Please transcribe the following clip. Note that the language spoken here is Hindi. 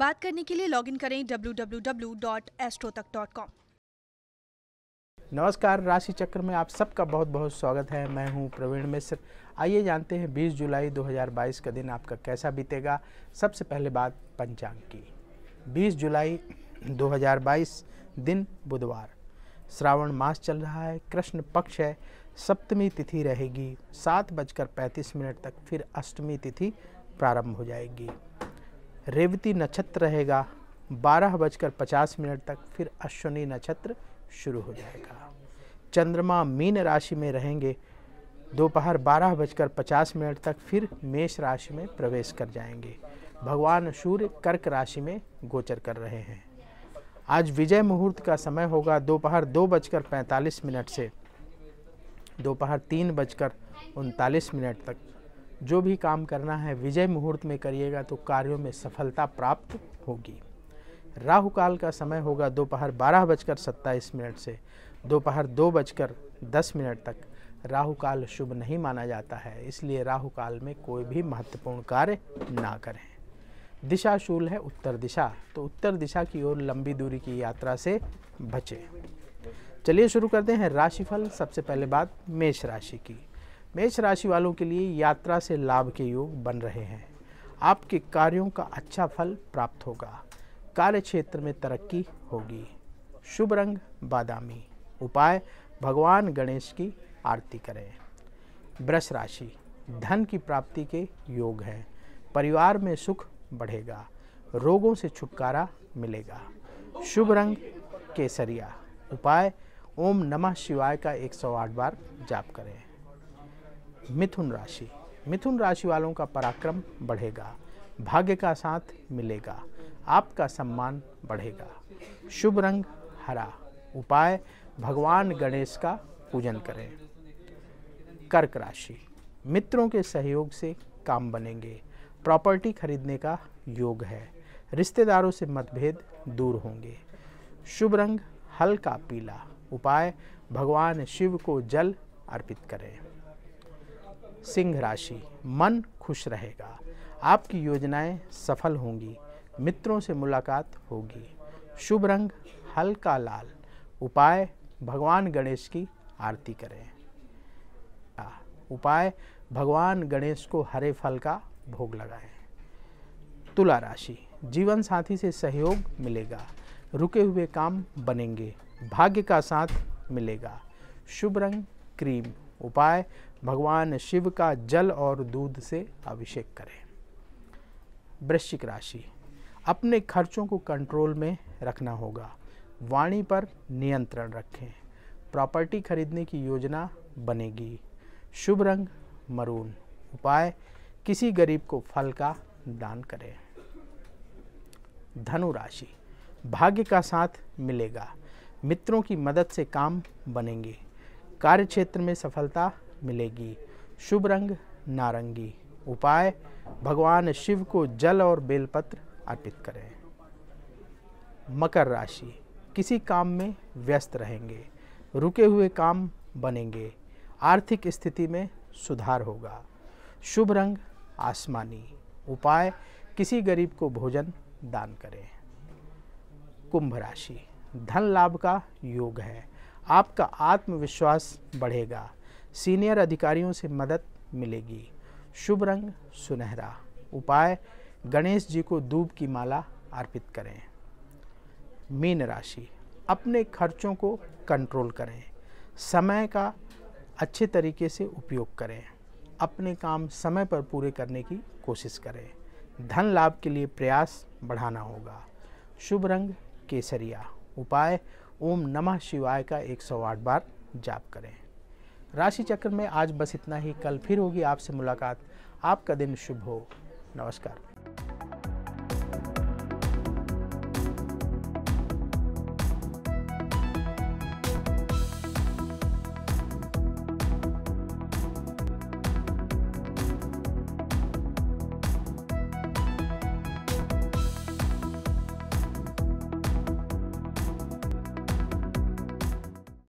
बात करने के लिए लॉगिन करें कॉम नमस्कार राशि चक्र में आप सबका बहुत बहुत स्वागत है मैं हूं प्रवीण मिश्र आइए जानते हैं 20 जुलाई 2022 का दिन आपका कैसा बीतेगा सबसे पहले बात पंचांग की 20 जुलाई 2022 दिन बुधवार श्रावण मास चल रहा है कृष्ण पक्ष है सप्तमी तिथि रहेगी सात बजकर पैंतीस मिनट तक फिर अष्टमी तिथि प्रारंभ हो जाएगी रेवती नक्षत्र रहेगा बारह बजकर पचास मिनट तक फिर अश्वनी नक्षत्र शुरू हो जाएगा चंद्रमा मीन राशि में रहेंगे दोपहर बारह बजकर पचास मिनट तक फिर मेष राशि में प्रवेश कर जाएंगे भगवान सूर्य कर्क राशि में गोचर कर रहे हैं आज विजय मुहूर्त का समय होगा दोपहर दो, दो बजकर पैंतालीस मिनट से दोपहर तीन बजकर उनतालीस मिनट तक जो भी काम करना है विजय मुहूर्त में करिएगा तो कार्यों में सफलता प्राप्त होगी राहु काल का समय होगा दोपहर बारह बजकर सत्ताईस मिनट से दोपहर दो, दो बजकर दस मिनट तक राहु काल शुभ नहीं माना जाता है इसलिए राहु काल में कोई भी महत्वपूर्ण कार्य ना करें दिशा शूल है उत्तर दिशा तो उत्तर दिशा की ओर लंबी दूरी की यात्रा से बचें चलिए शुरू करते हैं राशिफल सबसे पहले बात मेष राशि की मेष राशि वालों के लिए यात्रा से लाभ के योग बन रहे हैं आपके कार्यों का अच्छा फल प्राप्त होगा कार्य क्षेत्र में तरक्की होगी शुभ रंग बादामी उपाय भगवान गणेश की आरती करें वृष राशि धन की प्राप्ति के योग हैं परिवार में सुख बढ़ेगा रोगों से छुटकारा मिलेगा शुभ रंग केसरिया उपाय ओम नमः शिवाय का 108 बार जाप करें मिथुन राशि मिथुन राशि वालों का पराक्रम बढ़ेगा भाग्य का साथ मिलेगा आपका सम्मान बढ़ेगा शुभ रंग हरा उपाय भगवान गणेश का पूजन करें कर्क राशि मित्रों के सहयोग से काम बनेंगे प्रॉपर्टी खरीदने का योग है रिश्तेदारों से मतभेद दूर होंगे शुभ रंग हल्का पीला उपाय भगवान शिव को जल अर्पित करें सिंह राशि मन खुश रहेगा आपकी योजनाएं सफल होंगी मित्रों से मुलाकात होगी शुभ रंग हल्का लाल उपाय भगवान गणेश की आरती करें उपाय भगवान गणेश को हरे फल का भोग लगाएं तुला राशि जीवन साथी से सहयोग मिलेगा रुके हुए काम बनेंगे भाग्य का साथ मिलेगा शुभ रंग क्रीम उपाय भगवान शिव का जल और दूध से अभिषेक करें वृश्चिक राशि अपने खर्चों को कंट्रोल में रखना होगा वाणी पर नियंत्रण रखें प्रॉपर्टी खरीदने की योजना बनेगी शुभ रंग मरून उपाय किसी गरीब को फल का दान करें धनु राशि भाग्य का साथ मिलेगा मित्रों की मदद से काम बनेंगे कार्य क्षेत्र में सफलता मिलेगी शुभ रंग नारंगी उपाय भगवान शिव को जल और बेलपत्र अर्पित करें मकर राशि किसी काम में व्यस्त रहेंगे रुके हुए काम बनेंगे आर्थिक स्थिति में सुधार होगा शुभ रंग आसमानी उपाय किसी गरीब को भोजन दान करें कुंभ राशि धन लाभ का योग है आपका आत्मविश्वास बढ़ेगा सीनियर अधिकारियों से मदद मिलेगी शुभ रंग सुनहरा उपाय गणेश जी को दूब की माला अर्पित करें मीन राशि अपने खर्चों को कंट्रोल करें समय का अच्छे तरीके से उपयोग करें अपने काम समय पर पूरे करने की कोशिश करें धन लाभ के लिए प्रयास बढ़ाना होगा शुभ रंग केसरिया उपाय ओम नमः शिवाय का 108 बार जाप करें राशि चक्र में आज बस इतना ही कल फिर होगी आपसे मुलाकात आपका दिन शुभ हो नमस्कार